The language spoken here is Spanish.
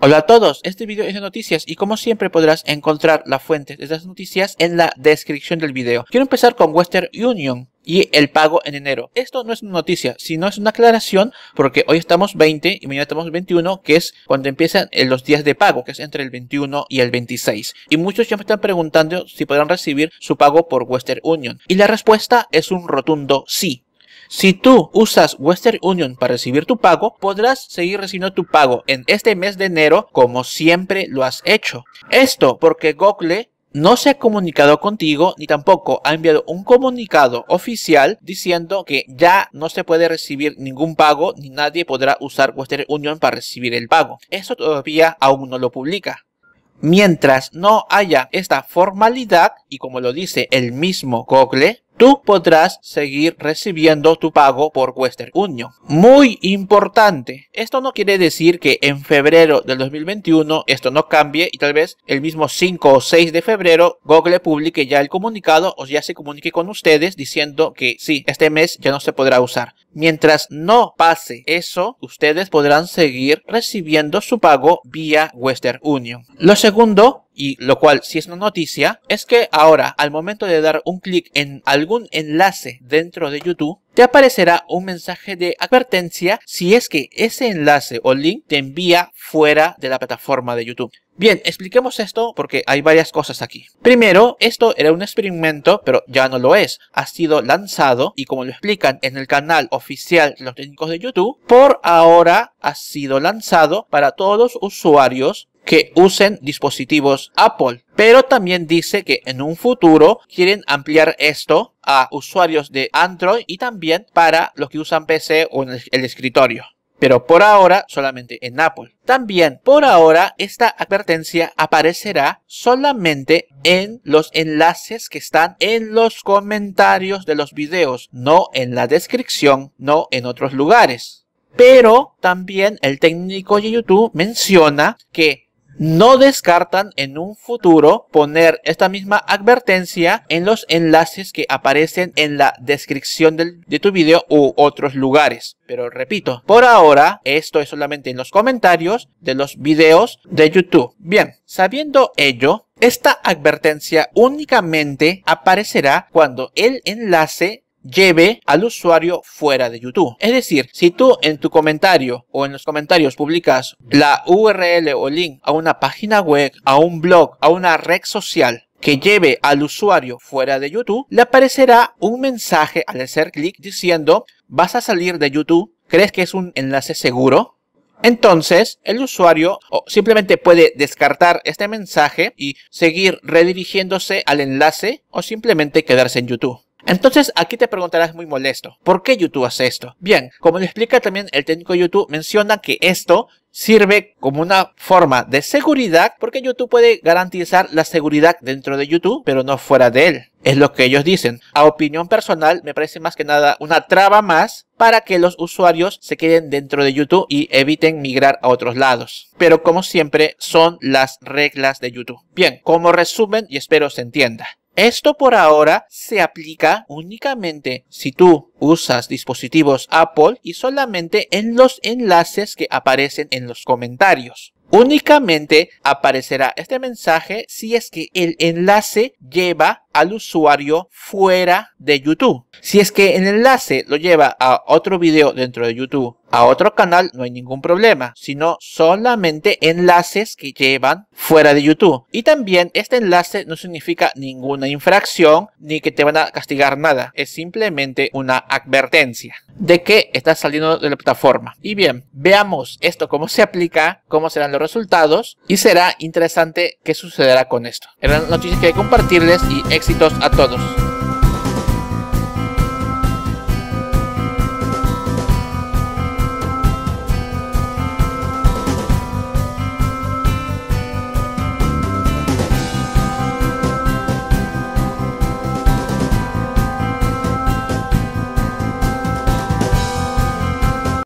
Hola a todos, este video es de noticias y como siempre podrás encontrar las fuentes de estas noticias en la descripción del video. Quiero empezar con Western Union, y el pago en enero. Esto no es una noticia, sino es una aclaración porque hoy estamos 20 y mañana estamos 21, que es cuando empiezan eh, los días de pago, que es entre el 21 y el 26. Y muchos ya me están preguntando si podrán recibir su pago por Western Union. Y la respuesta es un rotundo sí. Si tú usas Western Union para recibir tu pago, podrás seguir recibiendo tu pago en este mes de enero como siempre lo has hecho. Esto porque Google no se ha comunicado contigo ni tampoco ha enviado un comunicado oficial diciendo que ya no se puede recibir ningún pago ni nadie podrá usar Western Union para recibir el pago. Eso todavía aún no lo publica. Mientras no haya esta formalidad, y como lo dice el mismo Google, tú podrás seguir recibiendo tu pago por Western Union. Muy importante, esto no quiere decir que en febrero del 2021 esto no cambie y tal vez el mismo 5 o 6 de febrero Google publique ya el comunicado o ya se comunique con ustedes diciendo que sí, este mes ya no se podrá usar. Mientras no pase eso, ustedes podrán seguir recibiendo su pago vía Western Union. Lo segundo, y lo cual si es una noticia, es que ahora al momento de dar un clic en algún enlace dentro de YouTube, te aparecerá un mensaje de advertencia si es que ese enlace o link te envía fuera de la plataforma de YouTube. Bien, expliquemos esto porque hay varias cosas aquí. Primero, esto era un experimento, pero ya no lo es. Ha sido lanzado y como lo explican en el canal oficial de los técnicos de YouTube, por ahora ha sido lanzado para todos los usuarios que usen dispositivos Apple. Pero también dice que en un futuro quieren ampliar esto a usuarios de Android y también para los que usan PC o en el escritorio pero por ahora solamente en Apple. También por ahora esta advertencia aparecerá solamente en los enlaces que están en los comentarios de los videos, no en la descripción, no en otros lugares. Pero también el técnico de YouTube menciona que no descartan en un futuro poner esta misma advertencia en los enlaces que aparecen en la descripción de tu video u otros lugares. Pero repito, por ahora esto es solamente en los comentarios de los videos de YouTube. Bien, sabiendo ello, esta advertencia únicamente aparecerá cuando el enlace lleve al usuario fuera de YouTube. Es decir, si tú en tu comentario o en los comentarios publicas la URL o link a una página web, a un blog, a una red social, que lleve al usuario fuera de YouTube, le aparecerá un mensaje al hacer clic diciendo, vas a salir de YouTube, ¿crees que es un enlace seguro? Entonces, el usuario simplemente puede descartar este mensaje y seguir redirigiéndose al enlace o simplemente quedarse en YouTube. Entonces aquí te preguntarás muy molesto, ¿por qué YouTube hace esto? Bien, como lo explica también el técnico de YouTube, menciona que esto sirve como una forma de seguridad porque YouTube puede garantizar la seguridad dentro de YouTube, pero no fuera de él. Es lo que ellos dicen. A opinión personal, me parece más que nada una traba más para que los usuarios se queden dentro de YouTube y eviten migrar a otros lados. Pero como siempre, son las reglas de YouTube. Bien, como resumen, y espero se entienda. Esto por ahora se aplica únicamente si tú usas dispositivos Apple y solamente en los enlaces que aparecen en los comentarios. Únicamente aparecerá este mensaje si es que el enlace lleva usuario fuera de YouTube. Si es que el enlace lo lleva a otro video dentro de YouTube, a otro canal, no hay ningún problema, sino solamente enlaces que llevan fuera de YouTube. Y también este enlace no significa ninguna infracción ni que te van a castigar nada, es simplemente una advertencia de que estás saliendo de la plataforma. Y bien, veamos esto cómo se aplica, cómo serán los resultados y será interesante qué sucederá con esto. Eran noticias que compartirles y éxitos a todos.